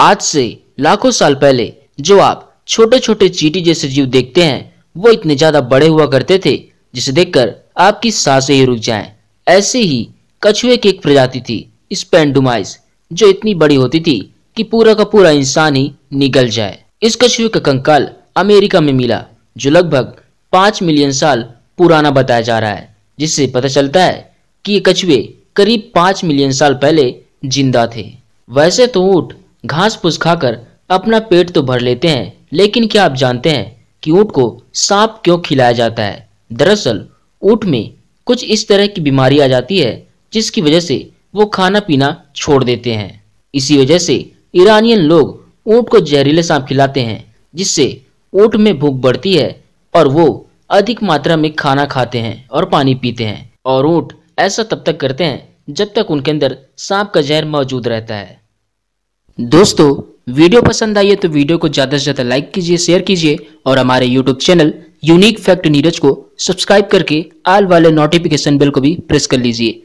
आज से लाखों साल पहले जो आप छोटे छोटे चीटी जैसे जीव देखते हैं वो इतने ज्यादा बड़े हुआ करते थे जिसे देखकर आपकी सांसें ही रुक जाएं। ऐसे ही कछुए की एक प्रजाति थी स्पेंडुमाइस जो इतनी बड़ी होती थी कि पूरा का पूरा इंसान ही निकल जाए इस कछुए का कंकाल अमेरिका में मिला जो लगभग पांच मिलियन साल पुराना बताया जा रहा है जिससे पता चलता है कि ये कछुए करीब पांच मिलियन साल पहले जिंदा थे वैसे तो ऊँट घास फूस खाकर अपना पेट तो भर लेते हैं लेकिन क्या आप जानते हैं कि ऊँट को सांप क्यों खिलाया जाता है दरअसल ऊँट में कुछ इस तरह की बीमारी आ जाती है जिसकी वजह से वो खाना पीना छोड़ देते हैं इसी वजह से ईरानियन लोग ऊँट को जहरीले सांप खिलाते हैं जिससे ऊँट में भूख बढ़ती है और वो अधिक मात्रा में खाना खाते हैं और पानी पीते हैं और ऊँट ऐसा तब तक करते हैं जब तक उनके अंदर सांप का जहर मौजूद रहता है दोस्तों वीडियो पसंद आई है तो वीडियो को ज़्यादा से ज़्यादा लाइक कीजिए शेयर कीजिए और हमारे YouTube channel unique fact Neeraj को सब्सक्राइब करके आल वाले नोटिफिकेशन बेल को भी प्रेस कर लीजिए